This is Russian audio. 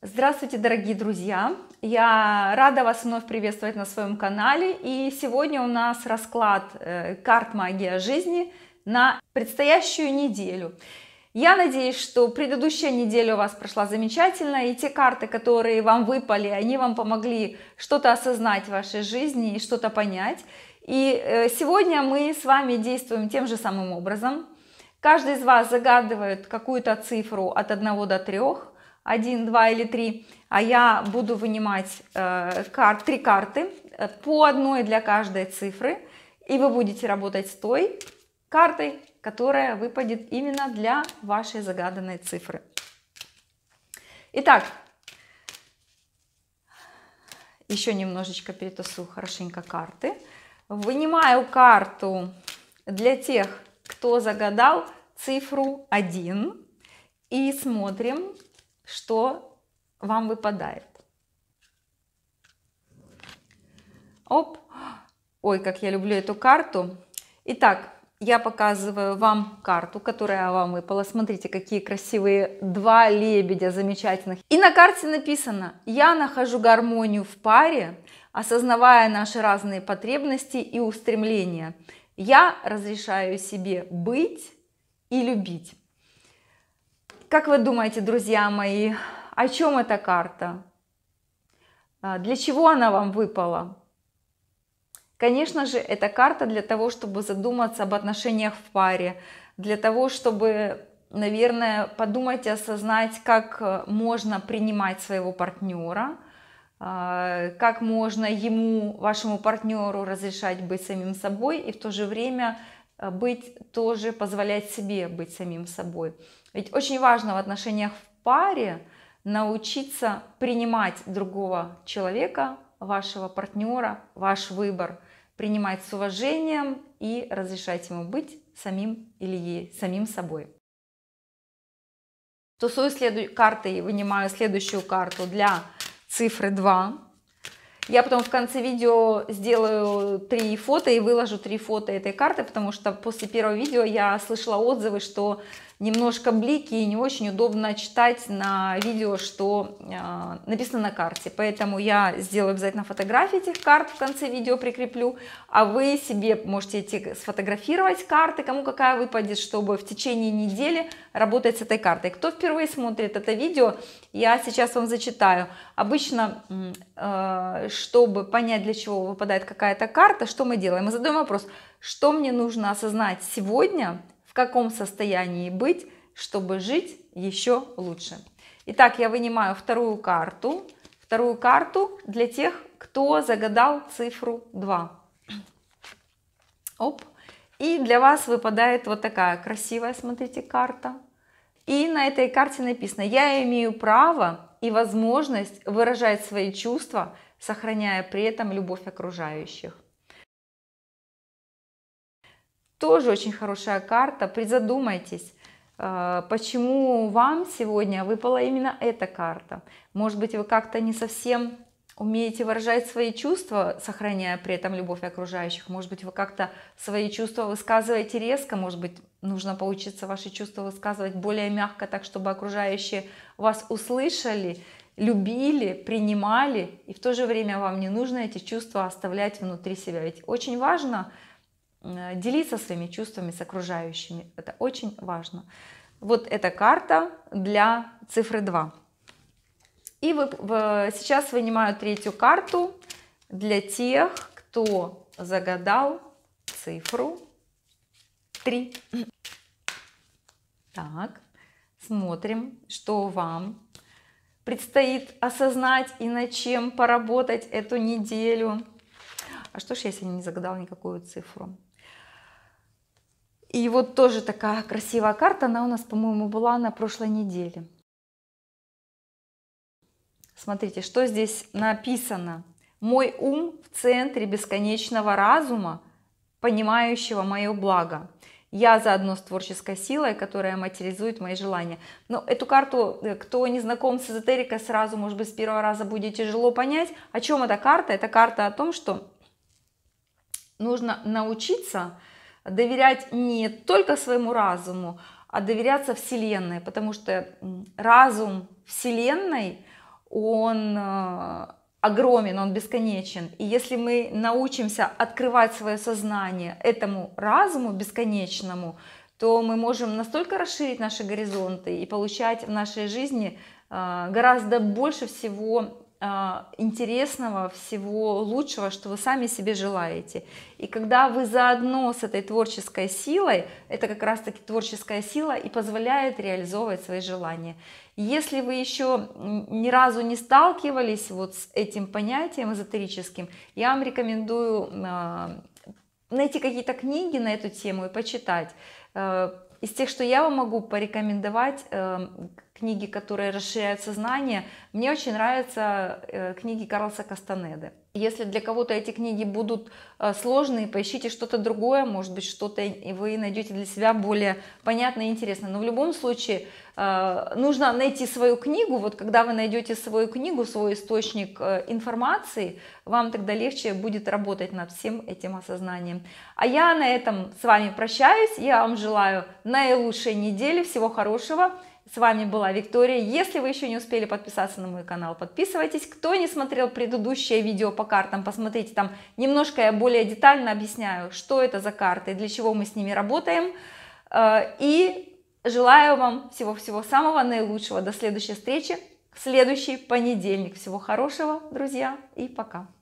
Здравствуйте, дорогие друзья! Я рада вас вновь приветствовать на своем канале. И сегодня у нас расклад э, карт «Магия жизни» на предстоящую неделю. Я надеюсь, что предыдущая неделя у вас прошла замечательно, и те карты, которые вам выпали, они вам помогли что-то осознать в вашей жизни и что-то понять. И э, сегодня мы с вами действуем тем же самым образом. Каждый из вас загадывает какую-то цифру от 1 до 3, 1, 2 или 3, а я буду вынимать э, кар, 3 карты, э, по одной для каждой цифры, и вы будете работать с той картой, которая выпадет именно для вашей загаданной цифры. Итак, еще немножечко перетасу, хорошенько карты. Вынимаю карту для тех, кто загадал цифру 1. И смотрим, что вам выпадает. Оп! Ой, как я люблю эту карту. Итак, я показываю вам карту, которая вам выпала. Смотрите, какие красивые два лебедя замечательных. И на карте написано, я нахожу гармонию в паре, осознавая наши разные потребности и устремления. Я разрешаю себе быть и любить. Как вы думаете, друзья мои, о чем эта карта? А, для чего она вам выпала? Конечно же, эта карта для того, чтобы задуматься об отношениях в паре, для того, чтобы, наверное, подумать и осознать, как э, можно принимать своего партнера, а, как можно ему, вашему партнеру разрешать быть самим собой и в то же время Э, быть тоже, позволять себе быть самим собой. Ведь очень важно в отношениях в паре научиться принимать другого человека, вашего партнера, ваш выбор, принимать с уважением и разрешать ему быть самим или ей, самим собой. Тусую след... карты и вынимаю следующую карту для цифры 2. Я потом в конце видео сделаю три фото и выложу три фото этой карты, потому что после первого видео я слышала отзывы, что немножко блики и не очень удобно читать на видео, что э, написано на карте. Поэтому я сделаю обязательно фотографии этих карт в конце видео прикреплю, а вы себе можете идти сфотографировать карты, кому какая выпадет, чтобы в течение недели работать с этой картой. Кто впервые смотрит это видео, я сейчас вам зачитаю. Обычно, э, чтобы понять, для чего выпадает какая-то карта, что мы делаем? Мы задаем вопрос, что мне нужно осознать сегодня, каком состоянии быть, чтобы жить еще лучше. Итак, я вынимаю вторую карту. Вторую карту для тех, кто загадал цифру 2. Оп. И для вас выпадает вот такая красивая, смотрите, карта. И на этой карте написано, я имею право и возможность выражать свои чувства, сохраняя при этом любовь окружающих. Тоже очень хорошая карта. Призадумайтесь, э, почему вам сегодня выпала именно эта карта. Может быть, вы как-то не совсем умеете выражать свои чувства, сохраняя при этом любовь окружающих. Может быть, вы как-то свои чувства высказываете резко, может быть, нужно поучиться ваши чувства высказывать более мягко, так чтобы окружающие вас услышали, любили, принимали, и в то же время вам не нужно эти чувства оставлять внутри себя. Ведь очень важно Э, делиться своими чувствами с окружающими. Это очень важно. Вот эта карта для цифры 2. И вы, сейчас вынимаю третью карту для тех, кто загадал цифру 3. Так, смотрим, что вам предстоит осознать и над чем поработать эту неделю. А что ж, если не загадал никакую цифру? И вот тоже такая красивая карта, она у нас, по-моему, была на прошлой неделе. Смотрите, что здесь написано. Мой ум в центре бесконечного разума, понимающего мое благо. Я заодно с творческой силой, которая материализует мои желания. Но ну, эту карту, э, кто не знаком с эзотерикой, сразу, может быть, с первого раза будет тяжело понять, о чем эта карта. Это карта о том, что нужно научиться доверять не только своему разуму, а доверяться Вселенной, потому что разум Вселенной, он э, огромен, он бесконечен. И если мы научимся открывать свое сознание этому разуму бесконечному, то мы можем настолько расширить наши горизонты и получать в нашей жизни э, гораздо больше всего а, интересного, всего лучшего, что вы сами себе желаете. И когда вы заодно с этой творческой силой, это как раз таки творческая сила и позволяет реализовывать свои желания. Если вы еще ни разу не сталкивались вот с этим понятием эзотерическим, я вам рекомендую а, найти какие-то книги на эту тему и почитать. Э, из тех, что я вам могу порекомендовать, э, книги, которые расширяют сознание. Мне очень нравятся э, книги Карлса Кастанеды. Если для кого-то эти книги будут э, сложные, поищите что-то другое, может быть, что-то вы найдете для себя более понятное и интересное. Но в любом случае э, нужно найти свою книгу. Вот когда вы найдете свою книгу, свой источник информации, вам тогда легче будет работать над всем этим осознанием. А я на этом с вами прощаюсь. Я вам желаю наилучшей недели, всего хорошего. С вами была Виктория. Если вы еще не успели подписаться на мой канал, подписывайтесь. Кто не смотрел предыдущее видео по картам, посмотрите, там немножко я более детально объясняю, что это за карты, для чего мы с ними работаем. Э, и желаю вам всего-всего самого наилучшего. До следующей встречи, в следующий понедельник. Всего хорошего, друзья, и пока.